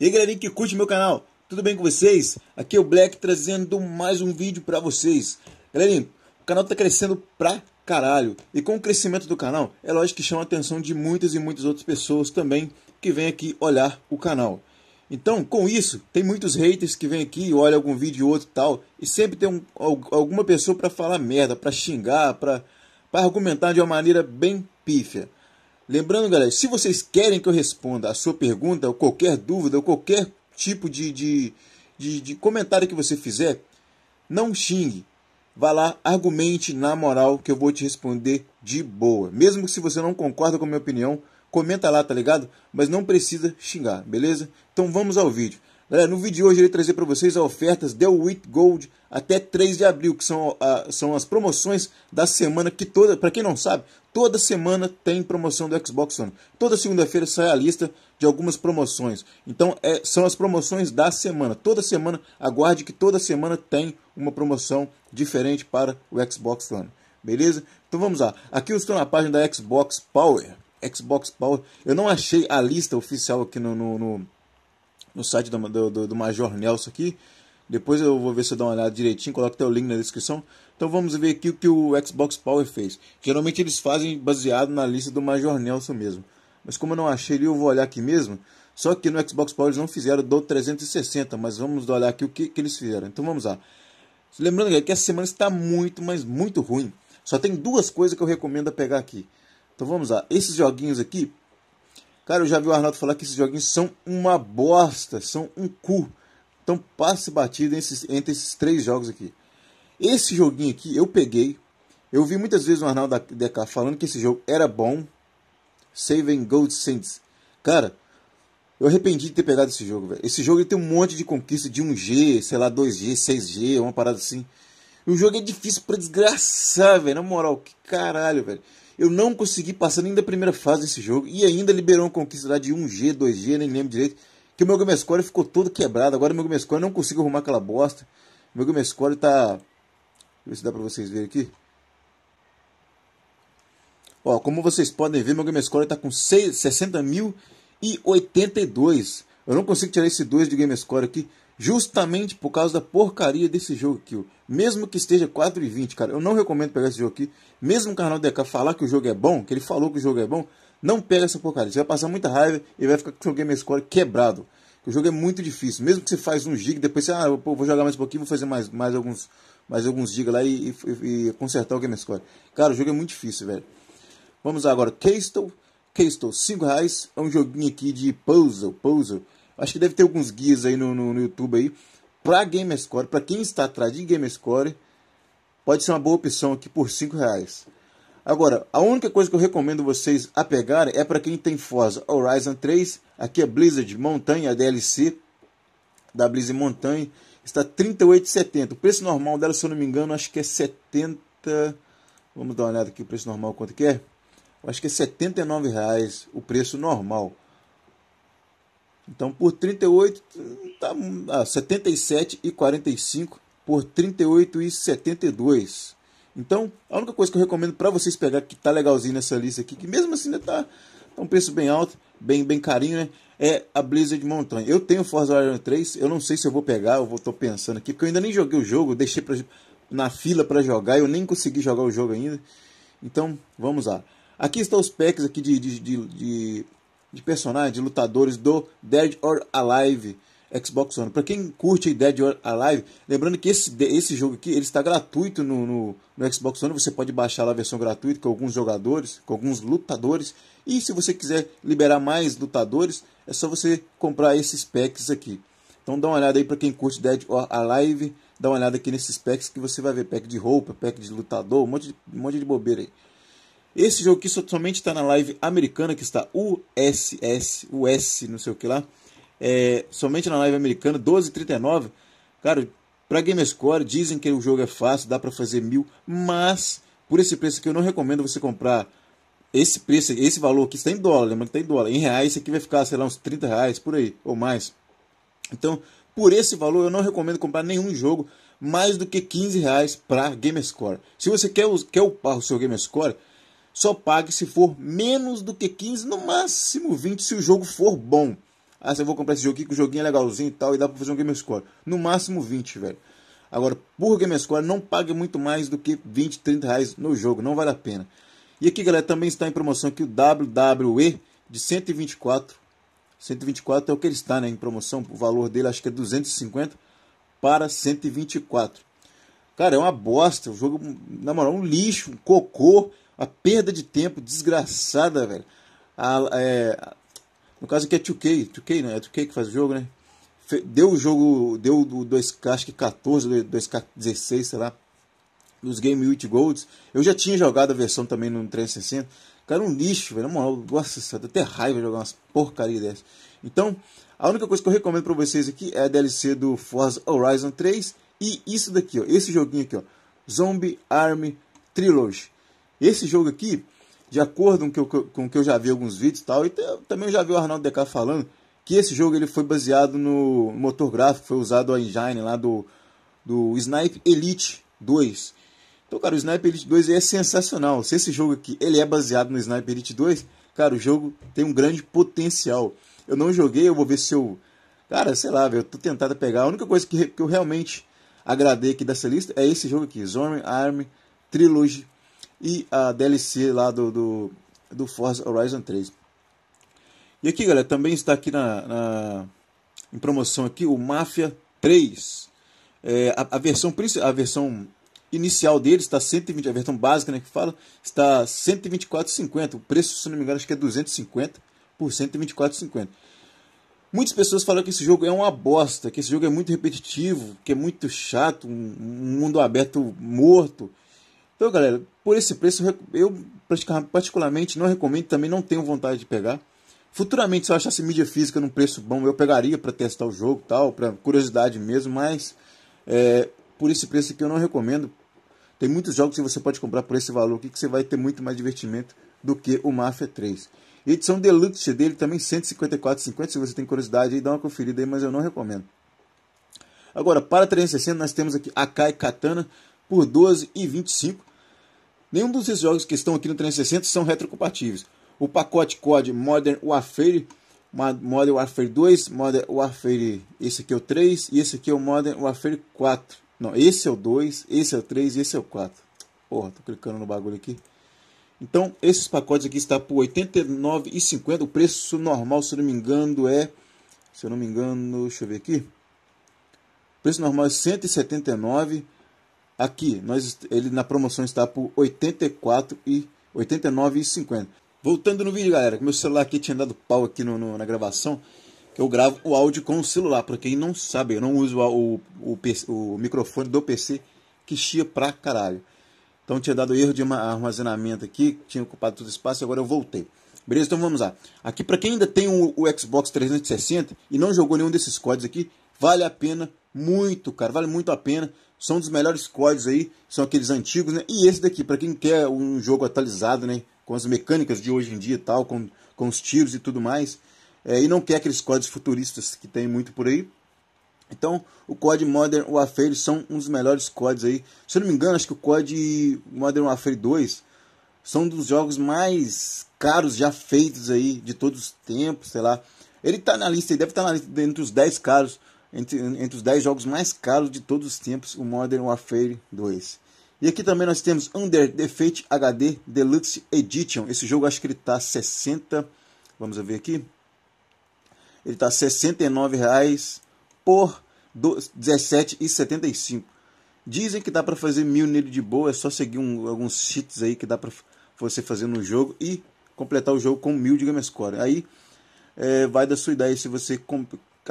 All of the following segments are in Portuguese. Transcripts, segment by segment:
E aí galerinha que curte meu canal, tudo bem com vocês? Aqui é o Black trazendo mais um vídeo para vocês. Galerinha, o canal tá crescendo pra caralho. E com o crescimento do canal, é lógico que chama a atenção de muitas e muitas outras pessoas também que vêm aqui olhar o canal. Então, com isso, tem muitos haters que vêm aqui, e olham algum vídeo ou outro e tal, e sempre tem um, alguma pessoa para falar merda, para xingar, para argumentar de uma maneira bem pífia. Lembrando, galera, se vocês querem que eu responda a sua pergunta, ou qualquer dúvida, ou qualquer tipo de, de, de, de comentário que você fizer, não xingue. Vá lá, argumente na moral que eu vou te responder de boa. Mesmo que se você não concorda com a minha opinião, comenta lá, tá ligado? Mas não precisa xingar, beleza? Então vamos ao vídeo. Galera, é, no vídeo de hoje eu irei trazer para vocês as ofertas Del Wheat Gold até 3 de abril, que são, ah, são as promoções da semana que toda, para quem não sabe, toda semana tem promoção do Xbox One. Toda segunda-feira sai a lista de algumas promoções. Então, é, são as promoções da semana. Toda semana, aguarde que toda semana tem uma promoção diferente para o Xbox One. Beleza? Então vamos lá. Aqui eu estou na página da Xbox Power. Xbox Power. Eu não achei a lista oficial aqui no, no, no no site do, do, do Major Nelson aqui. Depois eu vou ver se eu dou uma olhada direitinho, coloco até o link na descrição. Então vamos ver aqui o que o Xbox Power fez. Geralmente eles fazem baseado na lista do Major Nelson mesmo. Mas como eu não achei ele, eu vou olhar aqui mesmo. Só que no Xbox Power eles não fizeram do 360, mas vamos olhar aqui o que, que eles fizeram. Então vamos lá. Lembrando que essa semana está muito, mas muito ruim. Só tem duas coisas que eu recomendo pegar aqui. Então vamos lá. Esses joguinhos aqui, Cara, eu já vi o Arnaldo falar que esses joguinhos são uma bosta, são um cu. Então passe batida entre esses três jogos aqui. Esse joguinho aqui eu peguei. Eu vi muitas vezes o Arnaldo DK falando que esse jogo era bom. Saving Gold Saints. Cara, eu arrependi de ter pegado esse jogo, velho. Esse jogo tem um monte de conquista de 1G, sei lá, 2G, 6G, uma parada assim. E o jogo é difícil pra desgraçar, velho. Na moral, que caralho, velho. Eu não consegui passar nem da primeira fase desse jogo. E ainda liberou uma conquista lá de 1G, 2G, nem lembro direito. Que o meu Game Score ficou todo quebrado. Agora o meu Game Score não consigo arrumar aquela bosta. meu Game Score tá. Deixa eu ver se dá pra vocês verem aqui. Ó, como vocês podem ver, meu Game Score tá com 60.082. Eu não consigo tirar esse 2 de Game Score aqui. Justamente por causa da porcaria desse jogo aqui. o Mesmo que esteja 4 e 20, cara. Eu não recomendo pegar esse jogo aqui. Mesmo o canal DK falar que o jogo é bom, que ele falou que o jogo é bom, não pega essa porcaria. Você vai passar muita raiva e vai ficar com o seu game score quebrado. O jogo é muito difícil. Mesmo que você faz um gig, depois você, ah, vou jogar mais um pouquinho, vou fazer mais, mais alguns mais alguns giga lá e, e, e consertar o game score. Cara, o jogo é muito difícil, velho. Vamos agora, Castle. Castle, 5 reais. É um joguinho aqui de puzzle, puzzle. Acho que deve ter alguns guias aí no, no, no YouTube aí. Pra GameScore, para quem está atrás de GameScore, pode ser uma boa opção aqui por cinco reais. Agora, a única coisa que eu recomendo vocês a pegar é para quem tem Forza Horizon 3. Aqui é Blizzard Montanha, a DLC da Blizzard Montanha. Está 38,70. O preço normal dela, se eu não me engano, acho que é 70... Vamos dar uma olhada aqui o preço normal quanto que é. acho que é R$ reais o preço normal. Então, por 38, tá, ah, 77 e 45 por 38 e 72. Então, a única coisa que eu recomendo para vocês pegar que tá legalzinho nessa lista aqui, que mesmo assim ainda tá, tá, um preço bem alto, bem bem carinho, né? É a Blizzard Montanha. Eu tenho Forza Horizon 3, eu não sei se eu vou pegar, eu vou tô pensando aqui, porque eu ainda nem joguei o jogo, deixei pra, na fila para jogar, eu nem consegui jogar o jogo ainda. Então, vamos lá. Aqui estão os packs aqui de, de, de, de de personagens, de lutadores do Dead or Alive Xbox One. Para quem curte Dead or Alive, lembrando que esse, esse jogo aqui ele está gratuito no, no, no Xbox One. Você pode baixar lá a versão gratuita com alguns jogadores, com alguns lutadores. E se você quiser liberar mais lutadores, é só você comprar esses packs aqui. Então dá uma olhada aí para quem curte Dead or Alive, dá uma olhada aqui nesses packs que você vai ver pack de roupa, pack de lutador, um monte de, um monte de bobeira aí. Esse jogo aqui somente está na live americana, que está USS, US, não sei o que lá. É, somente na live americana, 12,39. Cara, para GameScore, dizem que o jogo é fácil, dá para fazer mil, mas por esse preço que eu não recomendo você comprar esse preço, esse valor aqui está em dólar, lembra que está em dólar. Em reais, isso aqui vai ficar, sei lá, uns 30 reais por aí, ou mais. Então, por esse valor, eu não recomendo comprar nenhum jogo mais do que 15 reais para GameScore. Se você quer, quer upar o seu GameScore, só pague se for menos do que 15, no máximo 20 se o jogo for bom. Ah, se eu vou comprar esse jogo aqui, que o joguinho é legalzinho e tal, e dá pra fazer um Game Score. No máximo 20, velho. Agora, por Game Score, não pague muito mais do que 20, 30 reais no jogo, não vale a pena. E aqui, galera, também está em promoção aqui o WWE de 124. 124 é o que ele está né, em promoção, o valor dele acho que é 250 para 124. Cara, é uma bosta, o jogo, na moral, um lixo, um cocô. A perda de tempo desgraçada, velho. A, é, no caso aqui é 2K, 2K, né? É 2K que faz o jogo, né? Deu o jogo, deu o 2K, acho que 14, 2K16, sei lá, dos Game 8 Golds. Eu já tinha jogado a versão também no 360. Cara, um lixo, velho. Na moral, nossa, dá até raiva jogar umas porcaria dessa. Então, a única coisa que eu recomendo pra vocês aqui é a DLC do Forza Horizon 3 e isso daqui, ó. Esse joguinho aqui, ó. Zombie Army Trilogy. Esse jogo aqui, de acordo com o que eu, com que eu já vi alguns vídeos e tal, e também eu já vi o Arnaldo Decar falando que esse jogo ele foi baseado no motor gráfico, foi usado a engine lá do, do Snipe Elite 2. Então, cara, o Snipe Elite 2 é sensacional. Se esse jogo aqui ele é baseado no Snipe Elite 2, cara, o jogo tem um grande potencial. Eu não joguei, eu vou ver se eu. Cara, sei lá, velho, eu tô tentando pegar. A única coisa que, que eu realmente agradei aqui dessa lista é esse jogo aqui, Zorn Army Trilogy e a DLC lá do, do, do Forza Horizon 3. E aqui, galera, também está aqui na, na em promoção aqui o Mafia 3. É, a, a, versão a versão inicial dele está 120, a versão básica, né, que fala, está 124,50. O preço, se não me engano, acho que é 250 por 124,50. Muitas pessoas falam que esse jogo é uma bosta, que esse jogo é muito repetitivo, que é muito chato, um, um mundo aberto morto. Então, galera, por esse preço eu particularmente não recomendo, também não tenho vontade de pegar. Futuramente, se eu achasse mídia física num preço bom, eu pegaria para testar o jogo tal, para curiosidade mesmo, mas é, por esse preço que eu não recomendo. Tem muitos jogos que você pode comprar por esse valor aqui que você vai ter muito mais divertimento do que o Mafia 3. Edição deluxe dele também 154,50 se você tem curiosidade aí dá uma conferida aí, mas eu não recomendo. Agora, para 360 nós temos aqui Akai Katana, por 12 e 25. Nenhum dos jogos que estão aqui no 360 são retrocompatíveis. O pacote COD Modern Warfare, Modern Warfare 2, Modern Warfare, esse aqui é o 3 e esse aqui é o Modern Warfare 4. Não, esse é o 2, esse é o 3 e esse é o 4. Porra, tô clicando no bagulho aqui. Então, esses pacotes aqui está por R$ 89,50. O preço normal, se não me engano, é. Se eu não me engano, deixa eu ver aqui. O preço normal é 179. Aqui, nós, ele na promoção está por e 89,50. Voltando no vídeo, galera, meu celular aqui tinha dado pau aqui no, no, na gravação, que eu gravo o áudio com o celular. Para quem não sabe, eu não uso o, o, o, o microfone do PC, que chia pra caralho. Então tinha dado erro de armazenamento aqui, tinha ocupado todo o espaço, agora eu voltei. Beleza? Então vamos lá. Aqui para quem ainda tem o, o, Xbox 360 e não jogou nenhum desses códigos aqui, vale a pena muito, cara, vale muito a pena são um dos melhores códigos aí, são aqueles antigos, né? E esse daqui, para quem quer um jogo atualizado, né? Com as mecânicas de hoje em dia e tal, com, com os tiros e tudo mais, é, e não quer aqueles códigos futuristas que tem muito por aí. Então, o COD Modern Warfare são um dos melhores códigos aí. Se eu não me engano, acho que o COD Modern Warfare 2 são um dos jogos mais caros já feitos aí de todos os tempos, sei lá. Ele tá na lista, ele deve estar tá na lista 10 caros entre, entre os 10 jogos mais caros de todos os tempos, o Modern Warfare 2. E aqui também nós temos Under Defeat HD Deluxe Edition. Esse jogo acho que ele está 60, vamos ver aqui. Ele está 69 reais por 17,75. Dizem que dá para fazer mil nele de boa, é só seguir um, alguns cheats aí que dá para você fazer no jogo e completar o jogo com mil de game score. Aí é, vai da sua ideia se você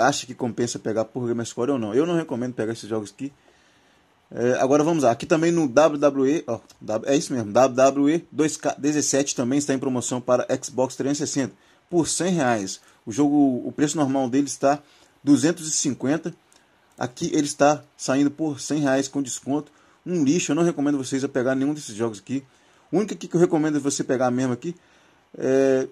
acha que compensa pegar por GameScore ou não. Eu não recomendo pegar esses jogos aqui. É, agora vamos lá, aqui também no WWE, ó, é isso mesmo, WWE 2K17 também está em promoção para Xbox 360 por 100 reais. O jogo, o preço normal dele está 250, aqui ele está saindo por 100 reais com desconto. Um lixo, eu não recomendo vocês a pegar nenhum desses jogos aqui. O único que eu recomendo é você pegar mesmo aqui é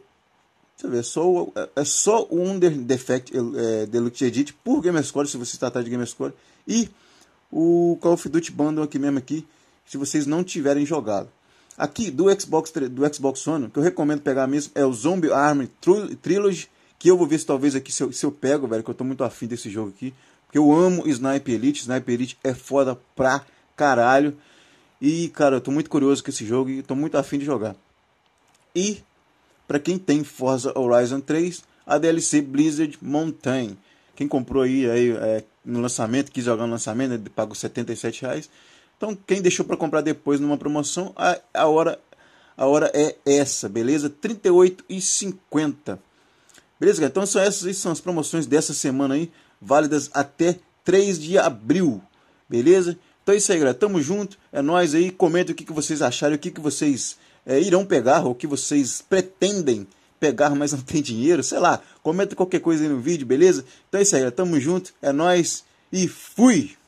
Deixa eu ver, só, é, é só o Under Defect é, Deluxe Edit por GamerScore, se você tratar de GamerScore. E o Call of Duty Bundle aqui mesmo aqui, se vocês não tiverem jogado. Aqui do Xbox, do Xbox One, que eu recomendo pegar mesmo, é o Zombie Army Trilogy, que eu vou ver se talvez aqui se eu, se eu pego, velho, que eu tô muito afim desse jogo aqui. Porque eu amo Sniper Elite, Sniper Elite é foda pra caralho. E, cara, eu tô muito curioso com esse jogo e tô muito afim de jogar. E para quem tem Forza Horizon 3, a DLC Blizzard Mountain. Quem comprou aí, aí é, no lançamento, quis jogar no lançamento, né, pagou 77 reais. Então, quem deixou para comprar depois numa promoção, a, a, hora, a hora é essa, beleza? R$ 38,50. Beleza, Então, são essas são as promoções dessa semana aí, válidas até 3 de abril, beleza? Então é isso aí, galera. Tamo junto. É nós aí. Comenta o que, que vocês acharam, o que, que vocês é, irão pegar ou que vocês pretendem pegar, mas não tem dinheiro, sei lá. Comenta qualquer coisa aí no vídeo, beleza? Então é isso aí, tamo junto, é nós e fui!